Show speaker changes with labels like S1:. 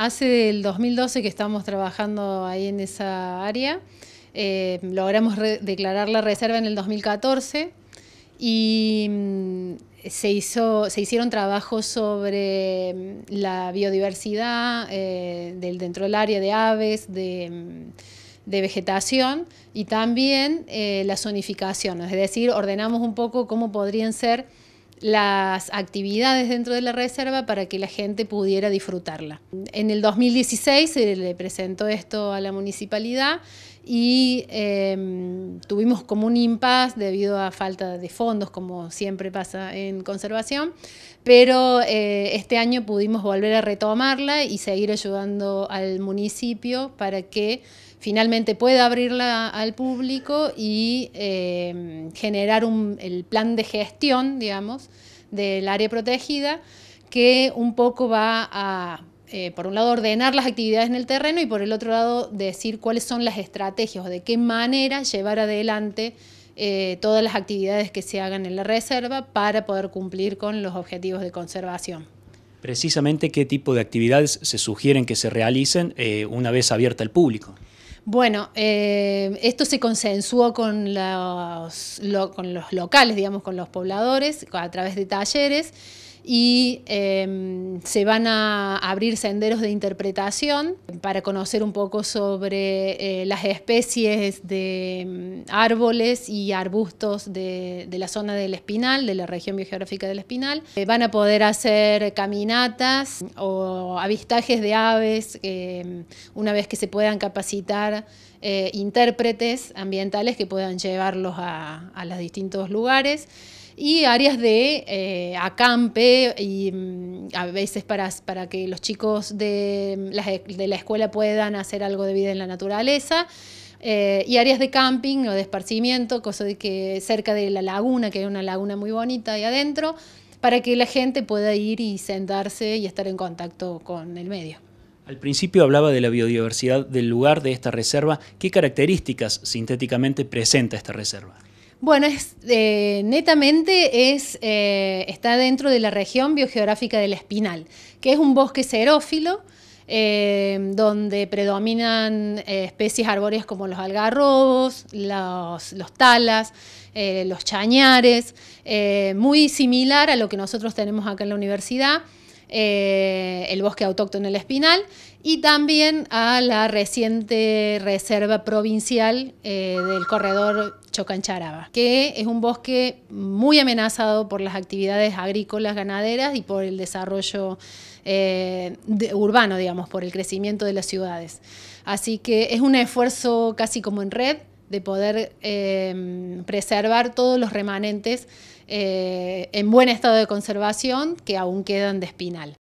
S1: Hace el 2012 que estamos trabajando ahí en esa área. Eh, logramos declarar la reserva en el 2014 y mm, se, hizo, se hicieron trabajos sobre mm, la biodiversidad eh, del, dentro del área de aves, de, mm, vegetación y también eh, la zonificación, es decir, ordenamos un poco cómo podrían ser las actividades dentro de la reserva para que la gente pudiera disfrutarla. En el 2016 se le presentó esto a la municipalidad y em, tuvimos como un impasse debido a falta de fondos, como siempre pasa en conservación, pero eh, este año pudimos volver a retomarla y seguir ayudando al municipio para que finalmente pueda abrirla al público y em, generar el plan de gestión, digamos, del área protegida, que un poco va a eh, por un lado, ordenar las actividades en el terreno y por el otro lado, decir cuáles son las estrategias o de qué manera llevar adelante eh, todas las actividades que se hagan en la reserva para poder cumplir con los objetivos de conservación.
S2: Precisamente, ¿qué tipo de actividades se sugieren que se realicen eh, una vez abierta al público?
S1: Bueno, esto se consensuó con con los locales, digamos, con los pobladores, a través de talleres y em, se van a abrir senderos de interpretación para conocer un poco sobre eh, las especies de em, árboles y arbustos de, la zona del Espinal, de la región biogeográfica del Espinal. Eh, van a poder hacer caminatas o avistajes de aves em, una vez que se puedan capacitar eh, intérpretes ambientales que puedan llevarlos a, a los distintos lugares y áreas de eh, acampe y mm, a veces para, para que los chicos de mm, la, e, de la escuela puedan hacer algo de vida en la naturaleza. Eh, y áreas de camping o de esparcimiento, cosa que cerca de la laguna, que hay una laguna muy bonita ahí adentro, para que la gente pueda ir y sentarse y estar en contacto con el medio.
S2: Al principio hablaba de la biodiversidad del lugar de esta reserva. ¿Qué características sintéticamente presenta esta reserva?
S1: Bueno, eh, netamente eh, está dentro de la región biogeográfica del Espinal, que es un bosque xerófilo, eh, donde predominan especies arbóreas como los algarrobos, los, talas, los chañares, muy similar a lo que nosotros tenemos acá en la universidad. Eh, el bosque autóctono El Espinal y también a la reciente reserva provincial eh, del corredor Chocancharaba, que es un bosque muy amenazado por las actividades agrícolas, ganaderas y por el desarrollo eh, urbano, digamos, por el crecimiento de las ciudades. Así que es un esfuerzo casi como en red de poder preservar todos los remanentes eh, en buen estado de conservación que aún quedan de espinal.